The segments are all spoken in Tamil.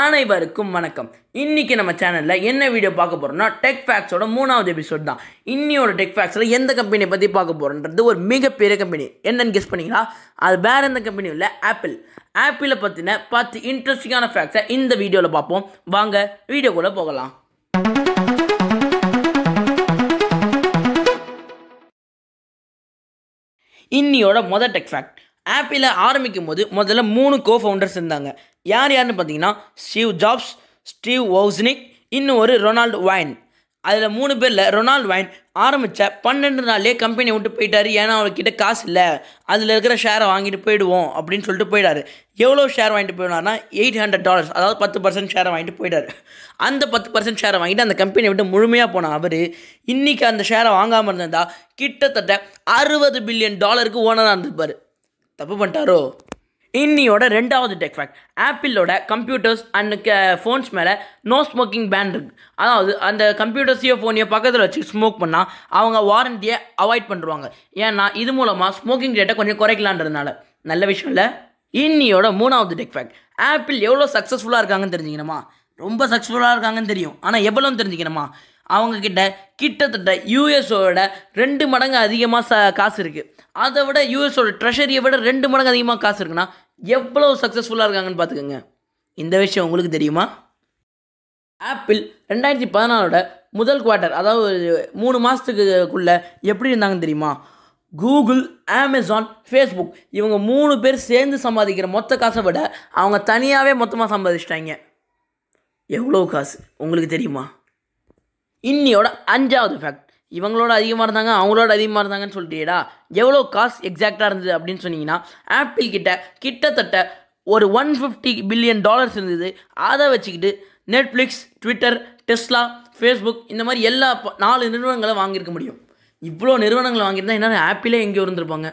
அனைவருக்கும் வணக்கம் இன்றைக்கி நம்ம சேனலில் என்ன வீடியோ பார்க்க போகிறோம்னா டெக் ஃபேக்ஸோட மூணாவது எபிசோட் தான் இன்னியோட டெக் ஃபேக்ஸில் எந்த கம்பெனியை பற்றி பார்க்க போகிறோன்றது ஒரு மிகப்பெரிய கம்பெனி என்னன்னு கெஸ் பண்ணீங்களா அது வேறு எந்த கம்பெனியும் இல்லை ஆப்பிள் ஆப்பிளை பற்றின பத்து இன்ட்ரெஸ்டிங்கான ஃபேக்ட்ஸை இந்த வீடியோவில் பார்ப்போம் வாங்க வீடியோக்குள்ளே போகலாம் இன்னியோட மொதல் டெக் ஃபேக்ட் ஆப்பிளை ஆரம்பிக்கும் போது முதல்ல மூணு கோ ஃபவுண்டர்ஸ் இருந்தாங்க யார் யாருன்னு பார்த்தீங்கன்னா ஸ்டீவ் ஜாப்ஸ் ஸ்டீவ் ஓஸ்னிக் இன்னும் ஒரு ரொனால்டு வைன் அதில் மூணு பேரில் ரொனால்டு வைன் ஆரம்பித்த பன்னெண்டு நாள்லேயே கம்பெனி விட்டு போயிட்டார் ஏன்னா அவர்கிட்ட காசு இல்லை அதில் இருக்கிற ஷேரை வாங்கிட்டு போயிடுவோம் அப்படின்னு சொல்லிட்டு போயிட்டார் எவ்வளோ ஷேர் வாங்கிட்டு போயிடுவார்னா எயிட் ஹண்ட்ரட் டாலர்ஸ் அதாவது பத்து பர்சன்ட் ஷேரை வாங்கிட்டு போயிட்டார் அந்த பத்து பர்சன்ட் ஷேரை வாங்கிட்டு அந்த கம்பெனியை விட்டு முழுமையாக போன அவர் இன்றைக்கி அந்த ஷேரை வாங்காமல் இருந்தால் கிட்டத்தட்ட அறுபது பில்லியன் டாலருக்கு ஓனராக இருந்திருப்பார் தப்பு பண்ணிட்டாரோ இன்னியோட ரெண்டாவது டெக் ஃபேக்ட் ஆப்பிளோட கம்ப்யூட்டர்ஸ் அண்ட் ஃபோன்ஸ் மேலே நோ ஸ்மோக்கிங் பேன் இருக்குது அதாவது அந்த கம்ப்யூட்டர்ஸையோ ஃபோனையோ பக்கத்தில் வச்சு ஸ்மோக் பண்ணால் அவங்க வாரண்டியை அவாய்ட் பண்ணுவாங்க ஏன்னா இது மூலமாக ஸ்மோக்கிங் ரேட்டை கொஞ்சம் குறைக்கலான்றதுனால நல்ல விஷயம் இல்லை இன்னியோட மூணாவது டெக் ஃபேக்ட் ஆப்பிள் எவ்வளோ சக்ஸஸ்ஃபுல்லாக இருக்காங்கன்னு தெரிஞ்சுக்கணுமா ரொம்ப சக்ஸஸ்ஃபுல்லாக இருக்காங்கன்னு தெரியும் ஆனால் எவ்வளோன்னு தெரிஞ்சுக்கணுமா அவங்கக்கிட்ட கிட்டத்தட்ட யூஎஸ்ஓட ரெண்டு மடங்கு அதிகமாக ச காசு இருக்குது அதை விட யூஎஸ்ஓட ட்ரெஷரியை விட ரெண்டு மடங்கு அதிகமாக காசு இருக்குன்னா எவ்வளோ சக்ஸஸ்ஃபுல்லாக இருக்காங்கன்னு பார்த்துக்கோங்க இந்த விஷயம் உங்களுக்கு தெரியுமா ஆப்பிள் ரெண்டாயிரத்தி பதினாலோட முதல் குவார்ட்டர் அதாவது மூணு மாதத்துக்குள்ளே எப்படி இருந்தாங்கன்னு தெரியுமா கூகுள் அமேசான் ஃபேஸ்புக் இவங்க மூணு பேர் சேர்ந்து சம்பாதிக்கிற மொத்த காசை விட அவங்க தனியாகவே மொத்தமாக சம்பாதிச்சிட்டாங்க எவ்வளோ காசு உங்களுக்கு தெரியுமா இன்னியோட அஞ்சாவது ஃபேக்ட் இவங்களோட அதிகமாக இருந்தாங்க அவங்களோட அதிகமாக இருந்தாங்கன்னு சொல்லிட்டீடா எவ்வளோ காசு எக்ஸாக்டாக இருந்தது அப்படின்னு சொன்னீங்கன்னா ஆப்பிள் கிட்ட கிட்டத்தட்ட ஒரு ஒன் ஃபிஃப்டி பில்லியன் டாலர்ஸ் இருந்தது அதை வச்சுக்கிட்டு நெட்ஃப்ளிக்ஸ் ட்விட்டர் டெஸ்லா ஃபேஸ்புக் இந்த மாதிரி எல்லா நாலு நிறுவனங்களை வாங்கியிருக்க முடியும் இவ்வளோ நிறுவனங்களை வாங்கியிருந்தா என்ன ஆப்பிளே எங்கேயோ இருந்திருப்பாங்க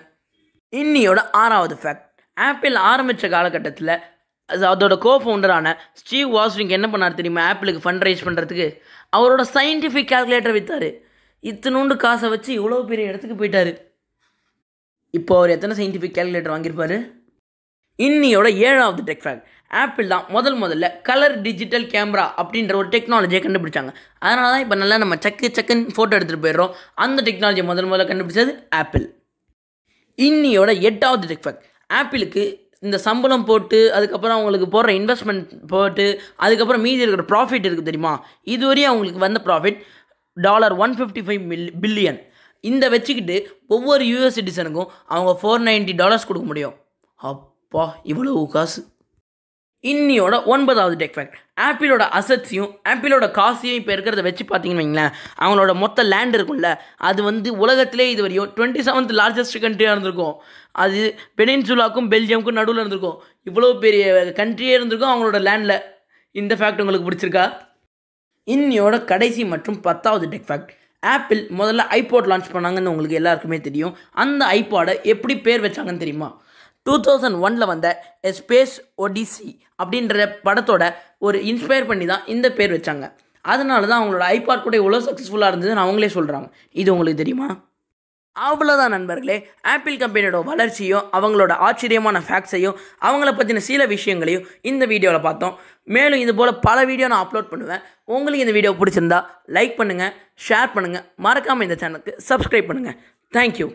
இன்னியோட ஆறாவது ஃபேக்ட் ஆப்பிள் ஆரம்பித்த காலகட்டத்தில் அதோட கோ ஃபவுண்டரான ஸ்டீவ் வாஸ்விங் என்ன பண்ணார் தெரியுமா ஆப்பிளுக்கு ஃபண்ட் ரைஸ் பண்ணுறதுக்கு அவரோட சயின்டிஃபிக் கால்குலேட்டர் விற்றார் இத்தனோண்டு காசை வச்சு இவ்வளோ பெரிய இடத்துக்கு போயிட்டார் இப்போ அவர் எத்தனை சயின்டிஃபிக் கால்குலேட்டர் வாங்கியிருப்பார் இன்னியோட ஏழாவது டெக்ஃபேக் ஆப்பிள் தான் முதல் முதல்ல கலர் டிஜிட்டல் கேமரா அப்படின்ற ஒரு டெக்னாலஜியை கண்டுபிடிச்சாங்க அதனால தான் இப்போ நல்லா நம்ம சக்கு சக்குன்னு ஃபோட்டோ எடுத்துகிட்டு போயிடுறோம் அந்த டெக்னாலஜியை முதல் முதல்ல கண்டுபிடிச்சது ஆப்பிள் இன்னியோட எட்டாவது டெக்ஃபேக் ஆப்பிளுக்கு இந்த சம்பளம் போட்டு அதுக்கப்புறம் அவங்களுக்கு போடுற இன்வெஸ்ட்மெண்ட் போட்டு அதுக்கப்புறம் மீதி இருக்கிற ப்ராஃபிட் இருக்குது தெரியுமா இதுவரையும் அவங்களுக்கு வந்த profit dollar one fifty five mil billion இந்த வச்சுக்கிட்டு ஒவ்வொரு யூஎஸ் சிட்டிசனுக்கும் அவங்க ஃபோர் நைன்ட்டி டாலர்ஸ் கொடுக்க முடியும் அப்பா இவ்வளோ காசு இன்னியோட ஒன்பதாவது டெக் ஃபேக்ட் ஆப்பிளோட அசட்ஸையும் ஆப்பிளோட காசையும் இப்போ இருக்கிறத வச்சு பார்த்தீங்கன்னு வைங்களேன் அவங்களோட மொத்த லேண்ட் இருக்கும்ல அது வந்து உலகத்திலே இது வரையும் டுவெண்ட்டி செவன்த் லார்ஜஸ்ட் கண்ட்ரியாக இருந்திருக்கும் அது பெனின்சுலாக்கும் பெல்ஜியமுக்கும் நடுவில் இருந்திருக்கும் இவ்வளோ பெரிய கண்ட்ரியே இருந்திருக்கும் அவங்களோட லேண்டில் இந்த ஃபேக்ட் உங்களுக்கு பிடிச்சிருக்கா இன்னியோட கடைசி மற்றும் பத்தாவது டெக் ஃபேக்ட் ஆப்பிள் முதல்ல ஐபாட் லான்ச் பண்ணாங்கன்னு உங்களுக்கு எல்லாருக்குமே தெரியும் அந்த ஐபாடை எப்படி பேர் வச்சாங்கன்னு தெரியுமா டூ தௌசண்ட் ஒனில் வந்த எ ஸ்பேஸ் ஒடிசி அப்படின்ற படத்தோட ஒரு இன்ஸ்பயர் பண்ணி தான் இந்த பேர் வச்சாங்க அதனால தான் அவங்களோட ஐபாட் கூட இவ்வளோ சக்ஸஸ்ஃபுல்லாக இருந்ததுன்னு அவங்களே சொல்கிறாங்க இது உங்களுக்கு தெரியுமா அவ்வளோதான் நண்பர்களே ஆப்பிள் கம்பெனியோட வளர்ச்சியும் அவங்களோட ஆச்சரியமான ஃபேக்ட்ஸையும் அவங்கள பற்றின சில விஷயங்களையும் இந்த வீடியோவில் பார்த்தோம் மேலும் இது போல் பல வீடியோ நான் அப்லோட் பண்ணுவேன் உங்களுக்கு இந்த வீடியோ பிடிச்சிருந்தா லைக் பண்ணுங்கள் ஷேர் பண்ணுங்கள் மறக்காமல் இந்த சேனலுக்கு சப்ஸ்கிரைப் பண்ணுங்கள் தேங்க்யூ